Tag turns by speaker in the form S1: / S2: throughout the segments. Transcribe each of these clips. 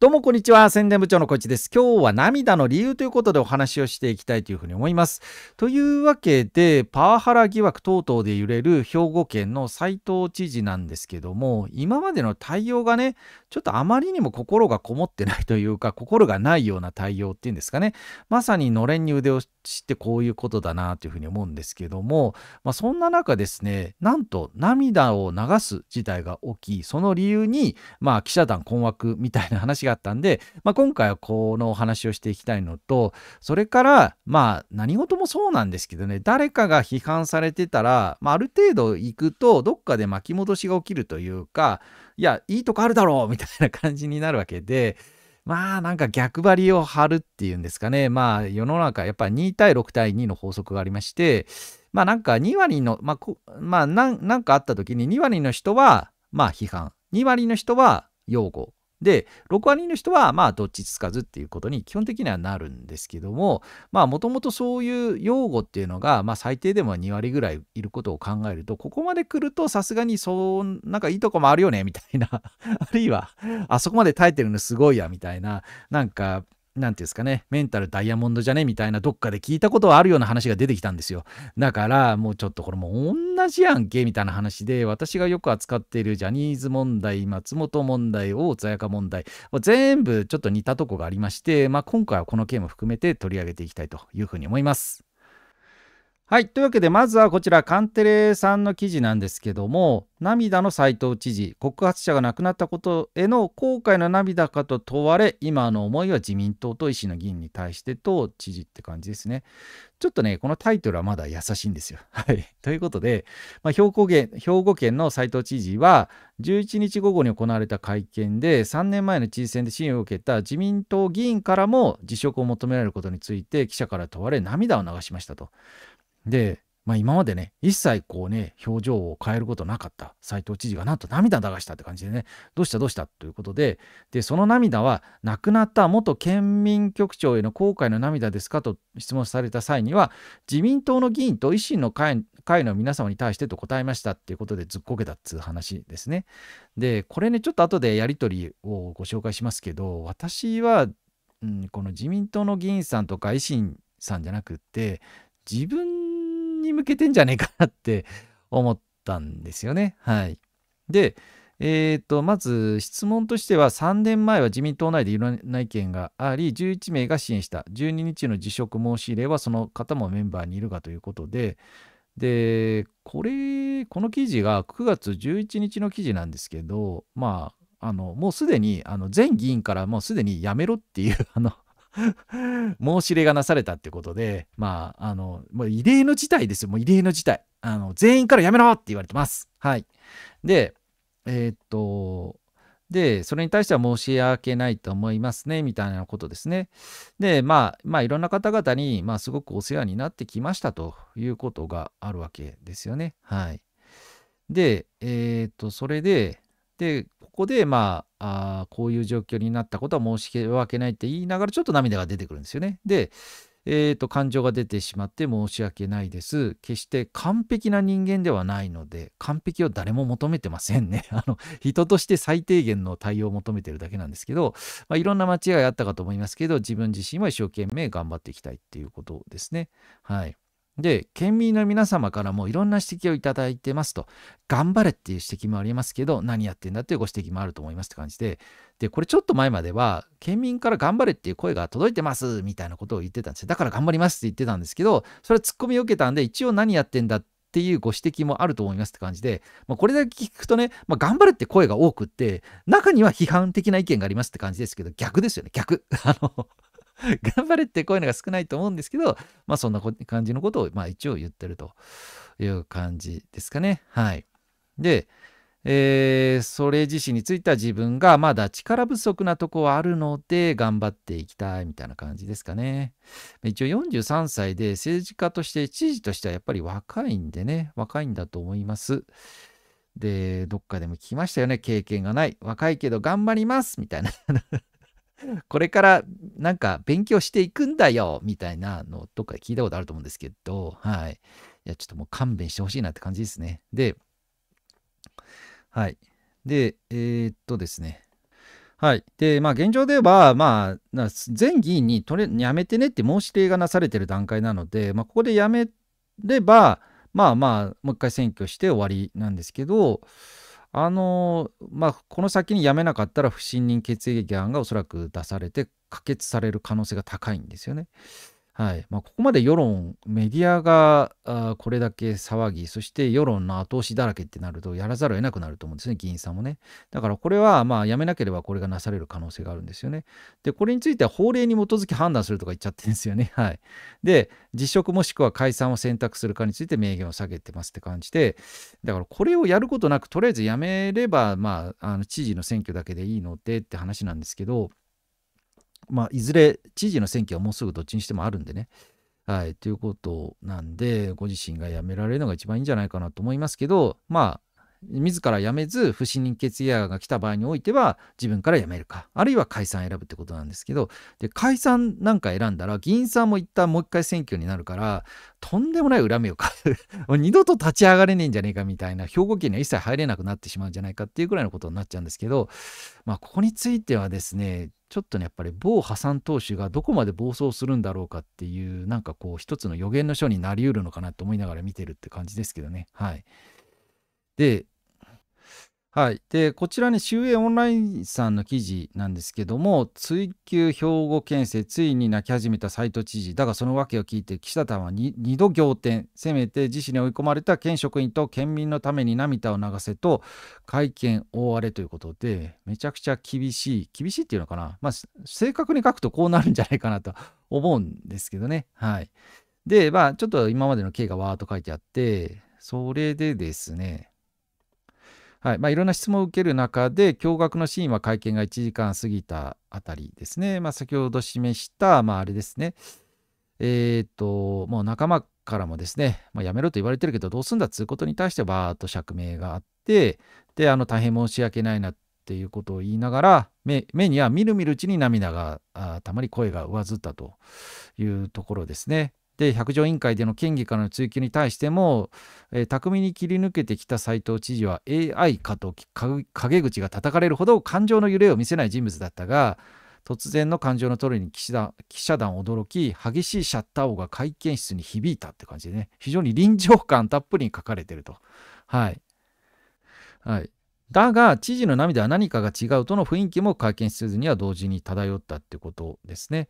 S1: どうもこんにちは。宣伝部長のこいちです。今日は涙の理由ということでお話をしていきたいというふうに思います。というわけで、パワハラ疑惑等々で揺れる兵庫県の斎藤知事なんですけども、今までの対応がね、ちょっとあまりにも心がこもってないというか、心がないような対応っていうんですかね。まさにのれんに腕を知ってこういうことだなというふうに思うんですけども、まあ、そんな中ですね、なんと涙を流す事態が起き、その理由に、まあ記者団困惑みたいな話違ったんで、まあ、今回はこのお話をしていきたいのと、それから、まあ、何事もそうなんですけどね、誰かが批判されてたら、まあ、ある程度行くと、どっかで巻き戻しが起きるというか、いや、いいとこあるだろうみたいな感じになるわけで、まあなんか逆張りを張るっていうんですかね。まあ世の中やっぱ2対6対2の法則がありまして、まあなんか2割の、まあ、まあ、なんかあった時に2割の人はまあ批判、2割の人は擁護、で、6割の人は、まあ、どっちつかずっていうことに基本的にはなるんですけども、まあ、もともとそういう用語っていうのが、まあ、最低でも2割ぐらいいることを考えると、ここまで来ると、さすがに、そう、なんかいいとこもあるよね、みたいな。あるいは、あそこまで耐えてるのすごいや、みたいな。なんか、何て言うんですかね、メンタルダイヤモンドじゃねみたいなどっかで聞いたことはあるような話が出てきたんですよ。だから、もうちょっとこれもう同じやんけみたいな話で、私がよく扱っているジャニーズ問題、松本問題、大津彩香問題、全部ちょっと似たとこがありまして、まあ、今回はこの件も含めて取り上げていきたいというふうに思います。はい。というわけで、まずはこちら、カンテレさんの記事なんですけども、涙の斎藤知事、告発者が亡くなったことへの後悔の涙かと問われ、今の思いは自民党と維新の議員に対してと知事って感じですね。ちょっとね、このタイトルはまだ優しいんですよ。はい。ということで、まあ、兵庫県兵庫県の斎藤知事は、11日午後に行われた会見で、3年前の知事選で支援を受けた自民党議員からも辞職を求められることについて、記者から問われ、涙を流しましたと。で、まあ、今までね、一切こうね、表情を変えることなかった斎藤知事がなんと涙流したって感じでね、どうしたどうしたということで、で、その涙は亡くなった元県民局長への後悔の涙ですかと質問された際には、自民党の議員と維新の会会の皆様に対してと答えましたっていうことでずっこけたっつう話ですね。で、これね、ちょっと後でやりとりをご紹介しますけど、私は、うん、この自民党の議員さんとか維新さんじゃなくって、自分に向けてんじゃねえかなって思ったんですよね。はい。で、えーと、まず質問としては3年前は自民党内でいろんな意見があり11名が支援した12日の辞職申し入れはその方もメンバーにいるがということででこれこの記事が9月11日の記事なんですけどまああのもうすでにあの全議員からもうすでにやめろっていうあの申し入れがなされたってことで、まあ、あの、もう異例の事態ですよ。もう異例の事態。あの、全員からやめろって言われてます。はい。で、えー、っと、で、それに対しては申し訳ないと思いますね、みたいなことですね。で、まあ、まあ、いろんな方々に、まあ、すごくお世話になってきましたということがあるわけですよね。はい。で、えー、っと、それで、で、ここで、まあ、あこういう状況になったことは申し訳ないって言いながらちょっと涙が出てくるんですよね。で、えーと、と感情が出てしまって申し訳ないです。決して完璧な人間ではないので、完璧を誰も求めてませんね。あの人として最低限の対応を求めてるだけなんですけど、まあ、いろんな間違いあったかと思いますけど、自分自身は一生懸命頑張っていきたいっていうことですね。はい。で、県民の皆様からもいろんな指摘をいただいてますと、頑張れっていう指摘もありますけど、何やってんだっていうご指摘もあると思いますって感じで、で、これちょっと前までは、県民から頑張れっていう声が届いてますみたいなことを言ってたんですよ。だから頑張りますって言ってたんですけど、それはツッコミを受けたんで、一応何やってんだっていうご指摘もあると思いますって感じで、まあ、これだけ聞くとね、まあ、頑張れって声が多くって、中には批判的な意見がありますって感じですけど、逆ですよね、逆。あの 頑張れってこういうのが少ないと思うんですけど、まあそんな感じのことを、まあ一応言ってるという感じですかね。はい。で、えー、それ自身については自分がまだ力不足なとこはあるので頑張っていきたいみたいな感じですかね。一応43歳で政治家として知事としてはやっぱり若いんでね、若いんだと思います。で、どっかでも聞きましたよね、経験がない。若いけど頑張りますみたいな これからなんか勉強していくんだよみたいなのとか聞いたことあると思うんですけど、はい。いや、ちょっともう勘弁してほしいなって感じですね。で、はい。で、えー、っとですね。はい。で、まあ、現状では、まあ、全議員にとれやめてねって申し出がなされてる段階なので、まあ、ここでやめれば、まあまあ、もう一回選挙して終わりなんですけど、あのー、まあ、この先にやめなかったら不信任決議案がおそらく出されて可決される可能性が高いんですよね。はいまあ、ここまで世論、メディアがあこれだけ騒ぎ、そして世論の後押しだらけってなると、やらざるを得なくなると思うんですね、議員さんもね。だからこれは、まあ、やめなければこれがなされる可能性があるんですよね。で、これについては法令に基づき判断するとか言っちゃってるんですよね。はい。で、辞職もしくは解散を選択するかについて明言を下げてますって感じで、だからこれをやることなく、とりあえずやめれば、まあ、あの知事の選挙だけでいいのでって話なんですけど、まあ、いずれ知事の選挙はもうすぐどっちにしてもあるんでね。はい、ということなんで、ご自身が辞められるのが一番いいんじゃないかなと思いますけど、まあ、自ら辞めず不信任決議案が来た場合においては自分から辞めるかあるいは解散選ぶってことなんですけどで解散なんか選んだら議員さんも一旦もう一回選挙になるからとんでもない恨みを買 う二度と立ち上がれねえんじゃねえかみたいな兵庫県には一切入れなくなってしまうんじゃないかっていうぐらいのことになっちゃうんですけど、まあ、ここについてはですねちょっとねやっぱり某破産投手がどこまで暴走するんだろうかっていうなんかこう一つの予言の書になりうるのかなと思いながら見てるって感じですけどねはい。ではい、でこちらに終英オンラインさんの記事なんですけども、追及兵庫県政、ついに泣き始めた斎藤知事、だがその訳を聞いて、岸田さんは 2, 2度仰天、せめて自身に追い込まれた県職員と県民のために涙を流せと、会見大荒れということで、めちゃくちゃ厳しい、厳しいっていうのかな、まあ、正確に書くとこうなるんじゃないかなと 思うんですけどね。はい、で、まあ、ちょっと今までの経緯がわーっと書いてあって、それでですね、はいまあ、いろんな質問を受ける中で、驚愕のシーンは会見が1時間過ぎたあたりですね、まあ、先ほど示した、まあ、あれですね、えっ、と、もう仲間からもですね、まあ、やめろと言われてるけど、どうすんだっつうことに対してバーっと釈明があって、で、あの、大変申し訳ないなっていうことを言いながら、目目にはみるみるうちに涙があたまり声が上ずったというところですね。で百条委員会での県議からの追及に対しても、えー、巧みに切り抜けてきた斉藤知事は AI かと陰口が叩かれるほど感情の揺れを見せない人物だったが突然の感情の通りに記者記者団驚き激しいシャッター音が会見室に響いたって感じでね非常に臨場感たっぷりに書かれてるとはいはいだが、知事の涙は何かが違うとの雰囲気も会見せずには同時に漂ったってことですね。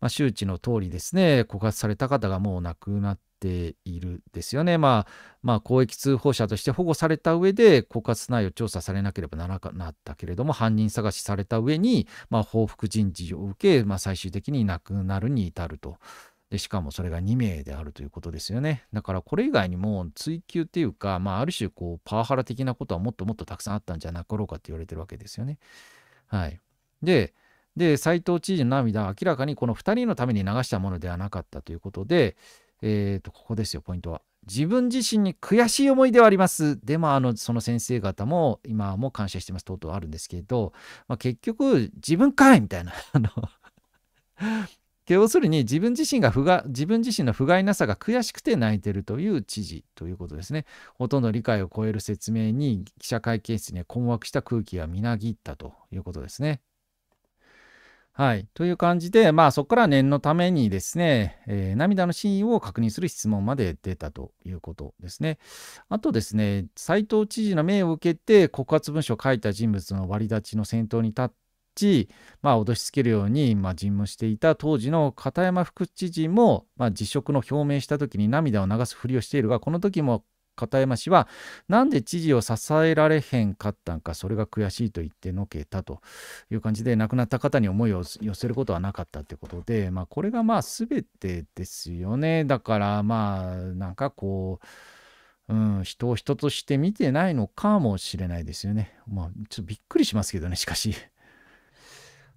S1: まあ、周知の通りですね、告発された方がもう亡くなっているですよね。まあ、まあ、公益通報者として保護された上で、告発内容調査されなければならなかったけれども、犯人探しされた上に、まあ、報復人事を受け、まあ、最終的に亡くなるに至るとでしかもそれが2名であるということですよね。だからこれ以外にも追求っていうか、まあ、ある種こうパワハラ的なことはもっともっとたくさんあったんじゃなかろうかって言われてるわけですよね。はい。で、で、斎藤知事の涙は明らかにこの2人のために流したものではなかったということで、えっ、ー、と、ここですよ、ポイントは。自分自身に悔しい思いではあります。でも、あの、その先生方も、今も感謝してます、とうとうあるんですけれど、まあ、結局、自分かいみたいな、要するに自分自身が不が自分自身の不甲斐なさが悔しくて泣いてるという知事ということですね。ほとんど理解を超える説明に記者会見室に困惑した空気がみなぎったということですね。はい。という感じで、まあそこから念のためにですね、えー、涙の真意を確認する質問まで出たということですね。あとですね、斎藤知事の命を受けて告発文書を書いた人物の割り立ちの先頭に立っち、まあ、脅しつけるように、まあ、尋問していた当時の片山副知事も、まあ、辞職の表明した時に涙を流すふりをしているがこの時も片山氏はなんで知事を支えられへんかったんかそれが悔しいと言ってのけたという感じで亡くなった方に思いを寄せることはなかったということで、まあ、これがまあ全てですよねだからまあなんかこう。うん、人を人として見てないのかもしれないですよね。まあ、ちょっとびっくりしますけどね、しかし。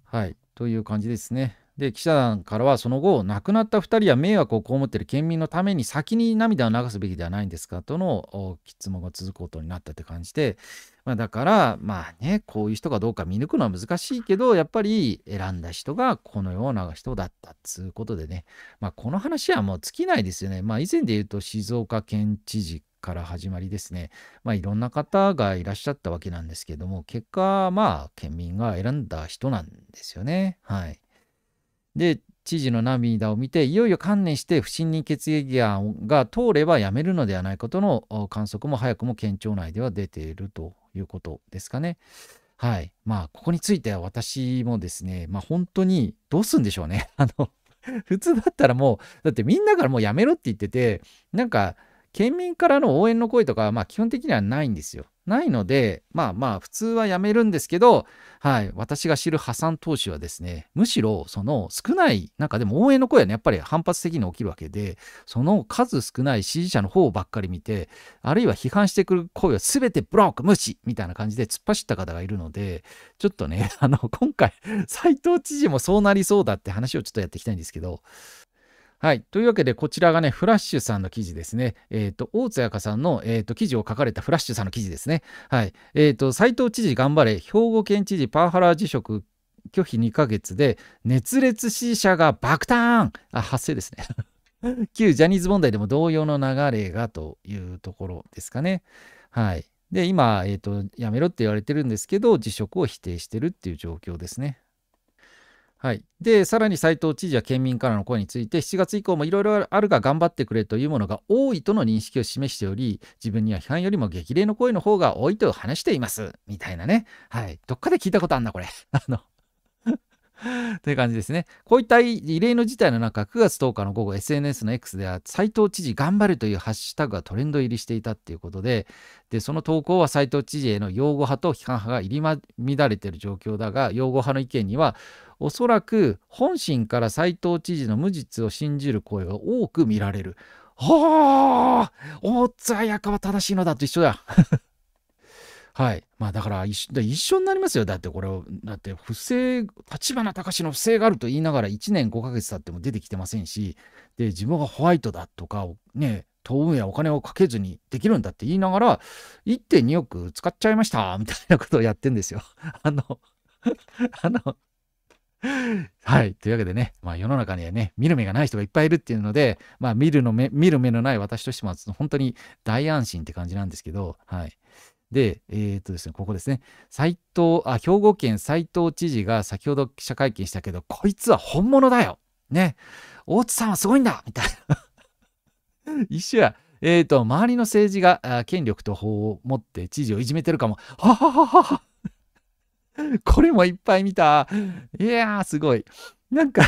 S1: はい、という感じですね。で記者団からはその後亡くなった2人は迷惑を被っている県民のために先に涙を流すべきではないんですかとの質問が続くことになったって感じで、まあ、だからまあねこういう人かどうか見抜くのは難しいけどやっぱり選んだ人がこのような人だったっつうことでね、まあ、この話はもう尽きないですよね。まあ、以前で言うと静岡県知事から始まりですね、まあ、いろんな方がいらっしゃったわけなんですけども、結果、まあ、県民が選んだ人なんですよね。はい。で、知事の涙を見て、いよいよ観念して不信任決議案が通ればやめるのではないかとの観測も早くも県庁内では出ているということですかね。はい。まあ、ここについては私もですね、まあ本当にどうすんでしょうね。あの、普通だったらもう、だってみんなからもうやめろって言ってて、なんか、県民からの応援の声とかは、まあ、基本的にはないんですよ。ないので、まあまあ、普通はやめるんですけど、はい、私が知る破産投資はですね、むしろ、その少ない中でも応援の声はね、やっぱり反発的に起きるわけで、その数少ない支持者の方ばっかり見て、あるいは批判してくる声は全てブロック、無視みたいな感じで突っ走った方がいるので、ちょっとね、あの、今回、斎藤知事もそうなりそうだって話をちょっとやっていきたいんですけど、はい。というわけで、こちらがね、フラッシュさんの記事ですね。えー、と、大津彩香さんの、えっ、ー、と、記事を書かれたフラッシュさんの記事ですね。はい。えー、と、斎藤知事頑張れ、兵庫県知事パワハラ辞職拒否2ヶ月で、熱烈支持者が爆誕あ、発生ですね。旧ジャニーズ問題でも同様の流れがというところですかね。はい。で、今、えっ、と、やめろって言われてるんですけど、辞職を否定してるっていう状況ですね。はい、でさらに斉藤知事は県民からの声について7月以降もいろいろあるが頑張ってくれというものが多いとの認識を示しており自分には批判よりも激励の声の方が多いと話していますみたいなね、はい、どっかで聞いたことあんなこれ。あのという感じですね。こういった異例の事態の中、9月10日の午後、SNS の X では、斎藤知事頑張るというハッシュタグがトレンド入りしていたっていうことで、でその投稿は斎藤知事への擁護派と批判派が入り、乱れている状況だが、擁護派の意見には、おそらく本心から斎藤知事の無実を信じる声が多く見られる。はあ大津綾香は正しいのだと一緒だ。はい。まあだから一緒になりますよ。だってこれを、だって不正、立花隆の不正があると言いながら1年5ヶ月経っても出てきてませんし、で、自分がホワイトだとか、ね、当運やお金をかけずにできるんだって言いながら、1.2億使っちゃいましたみたいなことをやってんですよ。あの、あの、はい。というわけでね、まあ、世の中にはね、見る目がない人がいっぱいいるっていうので、まあ、見るの目、見る目のない私としても、本当に大安心って感じなんですけど、はい。で、えー、っとですね、ここですね。斎藤、あ、兵庫県斎藤知事が先ほど記者会見したけど、こいつは本物だよね。大津さんはすごいんだみたいな。一緒や。えー、っと、周りの政治が権力と法を持って知事をいじめてるかも。はははは。これもいっぱい見た。いやー、すごい。なんか、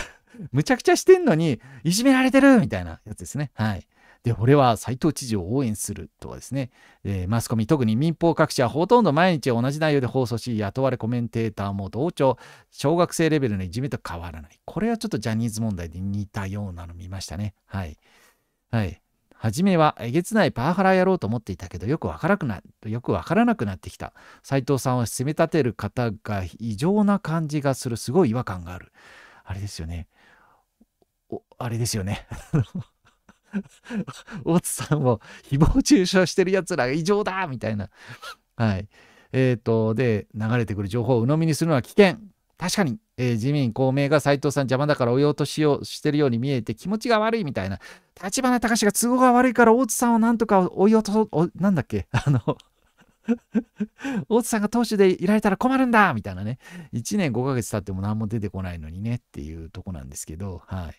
S1: むちゃくちゃしてんのに、いじめられてるみたいなやつですね。はい。で、俺は斎藤知事を応援するとはですね、えー、マスコミ、特に民放各社はほとんど毎日同じ内容で放送し、雇われコメンテーターも同調、小学生レベルのいじめと変わらない。これはちょっとジャニーズ問題で似たようなの見ましたね。はい。はい。初めはえげつないパワハラやろうと思っていたけどよくわからなよくわからなくなってきた斎藤さんを責め立てる方が異常な感じがするすごい違和感があるあれですよねおあれですよね大津 さんを誹謗中傷してるやつらが異常だみたいなはいえっ、ー、とで流れてくる情報を鵜呑みにするのは危険確かにえー、自民、公明が斎藤さん邪魔だから追い落としをしてるように見えて気持ちが悪いみたいな。立花隆が都合が悪いから大津さんをなんとか追い落とそ、なんだっけ、あの 大津さんが党首でいられたら困るんだみたいなね。1年5ヶ月経っても何も出てこないのにねっていうとこなんですけど、はい。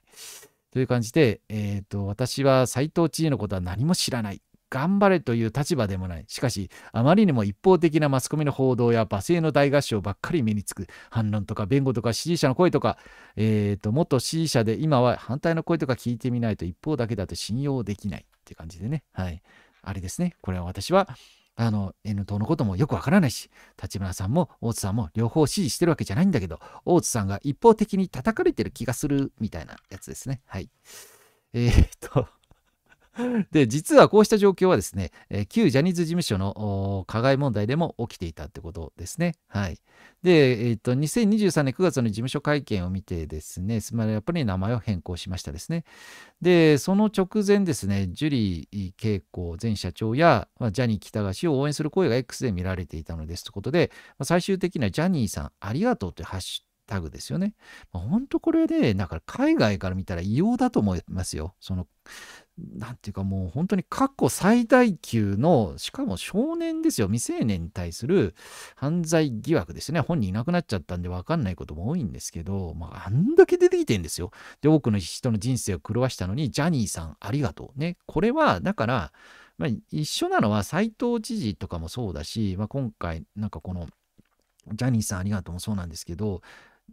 S1: という感じで、えっ、ー、と、私は斎藤知事のことは何も知らない。頑張れという立場でもない。しかし、あまりにも一方的なマスコミの報道や罵声の大合唱ばっかり目につく。反論とか弁護とか支持者の声とか、えー、と、元支持者で今は反対の声とか聞いてみないと一方だけだと信用できないって感じでね。はい。あれですね。これは私は、あの、N 党のこともよくわからないし、立花さんも大津さんも両方支持してるわけじゃないんだけど、大津さんが一方的に叩かれてる気がするみたいなやつですね。はい。えー、っと。で、実はこうした状況はですね、旧ジャニーズ事務所の加害問題でも起きていたってことですね。はい。で、えっ、と、2023年9月の事務所会見を見てですね、やっぱり名前を変更しましたですね。で、その直前ですね、ジュリー慶子前社長や、まあ、ジャニー喜多川氏を応援する声が X で見られていたのですということで、まあ、最終的にはジャニーさんありがとうというハッシュタグですよね。まあ、本当これで、だから海外から見たら異様だと思いますよ。そのなんていうかもう本当に過去最大級の、しかも少年ですよ、未成年に対する犯罪疑惑ですね。本人いなくなっちゃったんで分かんないことも多いんですけど、まあ、あんだけ出てきてんですよ。で、多くの人の人生を狂わしたのに、ジャニーさんありがとう。ね、これは、だから、まあ、一緒なのは斎藤知事とかもそうだし、まあ、今回、なんかこの、ジャニーさんありがとうもそうなんですけど、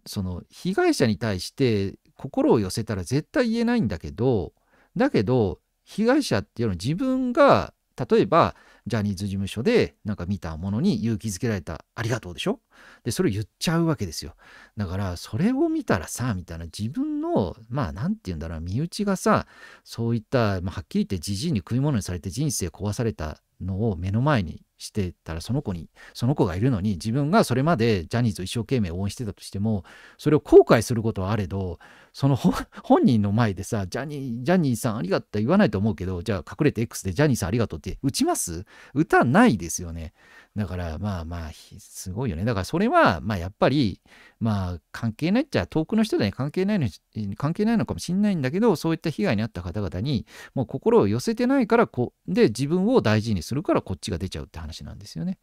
S1: その被害者に対して心を寄せたら絶対言えないんだけど、だけど被害者っていうのは自分が例えばジャニーズ事務所でなんか見たものに勇気づけられたありがとうでしょでそれを言っちゃうわけですよだからそれを見たらさみたいな自分のまあ何て言うんだろう身内がさそういった、まあ、はっきり言ってじじいに食い物にされて人生壊されたのを目の前にしてたらその子にその子がいるのに自分がそれまでジャニーズを一生懸命応援してたとしてもそれを後悔することはあれどその 本人の前でさ、ジャニー、ジャニーさんありがとう言わないと思うけど、じゃあ隠れて X でジャニーさんありがとうって打ちます歌ないですよね。だからまあまあ、すごいよね。だからそれは、まあやっぱり、まあ関係ないっちゃ遠くの人で関係ないの、関係ないのかもしれないんだけど、そういった被害に遭った方々に、もう心を寄せてないからこ、で、自分を大事にするからこっちが出ちゃうって話なんですよね。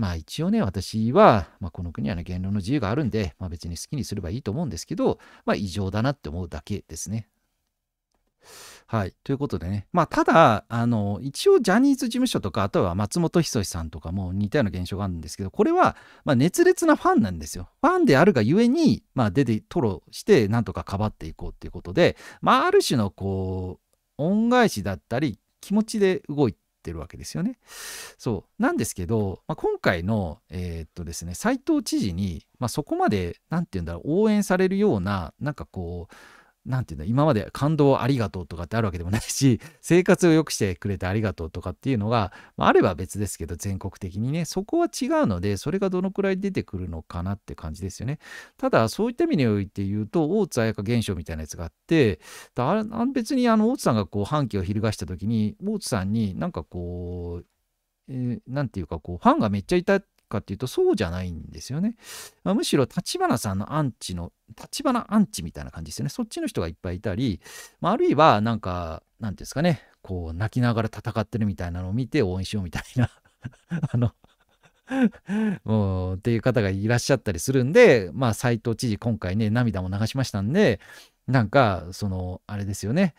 S1: まあ一応ね、私は、まあ、この国はね、言論の自由があるんで、まあ、別に好きにすればいいと思うんですけど、まあ異常だなって思うだけですね。はい。ということでね。まあ、ただ、あの、一応ジャニーズ事務所とか、あとは松本人志さんとかも似たような現象があるんですけど、これは、まあ、熱烈なファンなんですよ。ファンであるがゆえに、まあ、出て、吐露して、なんとかかばっていこうっていうことで、まあ、ある種の、こう、恩返しだったり、気持ちで動いってるわけですよね。そうなんですけど、まあ、今回の、えー、っとですね、斎藤知事に、まあ、そこまで何て言うんだろう応援されるようななんかこうなんていうの今まで感動ありがとうとかってあるわけでもないし、生活を良くしてくれてありがとうとかっていうのが、まあ、あれば別ですけど、全国的にね、そこは違うので、それがどのくらい出てくるのかなって感じですよね。ただ、そういった意味において言うと、大津彩香現象みたいなやつがあって、だ別にあの大津さんがこう反旗を翻した時に、大津さんになんかこう、えー、なんていうかこうファンがめっちゃいたかっていうとそうじゃないんですよね。まあ、むしろ立花さんのアンチの、立花アンチみたいな感じですよね。そっちの人がいっぱいいたり、まあ、あるいはなんか、なんていうんですかね、こう泣きながら戦ってるみたいなのを見て応援しようみたいな あのもうっていう方がいらっしゃったりするんで、まあ、斎藤知事、今回ね、涙も流しましたんで、なんか、その、あれですよね。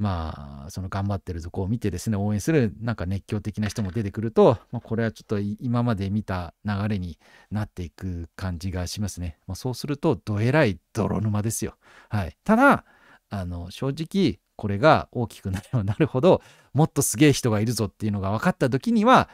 S1: まあ、その頑張ってるとこを見てですね、応援するなんか熱狂的な人も出てくると、まあ、これはちょっと今まで見た流れになっていく感じがしますね。まあ、そうすると、どえらい泥沼ですよ。はい。ただ、あの、正直、これが大きくなればなるほど、もっとすげえ人がいるぞっていうのが分かった時には、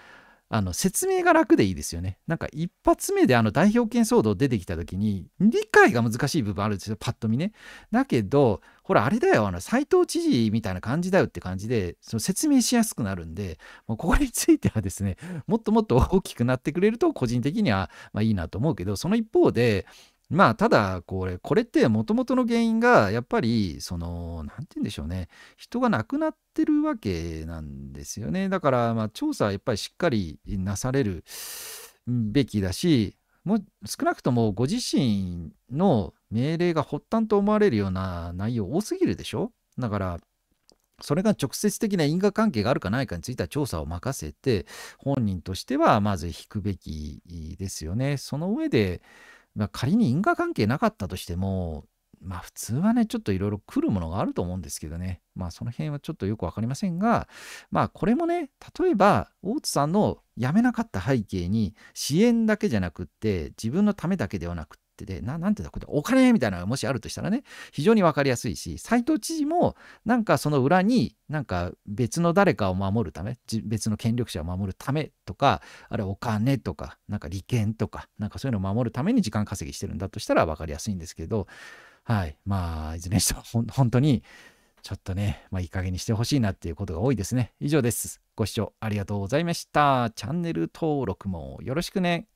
S1: あの説明が楽でいいですよね。なんか一発目であの代表権騒動出てきた時に理解が難しい部分あるんですよパッと見ね。だけどほらあれだよあの斎藤知事みたいな感じだよって感じでその説明しやすくなるんでもうここについてはですねもっともっと大きくなってくれると個人的にはまあいいなと思うけどその一方でまあただこれこれってもともとの原因がやっぱりその何て言うんでしょうね人が亡くなってるわけなんですよねだからまあ調査はやっぱりしっかりなされるべきだしもう少なくともご自身の命令が発端と思われるような内容多すぎるでしょだからそれが直接的な因果関係があるかないかについては調査を任せて本人としてはまず引くべきですよね。その上でまあ、仮に因果関係なかったとしても、まあ普通はね、ちょっといろいろ来るものがあると思うんですけどね。まあその辺はちょっとよくわかりませんが、まあこれもね、例えば大津さんの辞めなかった背景に支援だけじゃなくって自分のためだけではなくっってで、ななんていうこれお金みたいなのがもしあるとしたらね、非常に分かりやすいし、斎藤知事も、なんかその裏に、なんか別の誰かを守るため、別の権力者を守るためとか、あれお金とか、なんか利権とか、なんかそういうのを守るために時間稼ぎしてるんだとしたら分かりやすいんですけど、はい、まあ、いずれにしても、本当に、ちょっとね、まあ、いい加減にしてほしいなっていうことが多いですね。以上です。ご視聴ありがとうございました。チャンネル登録もよろしくね。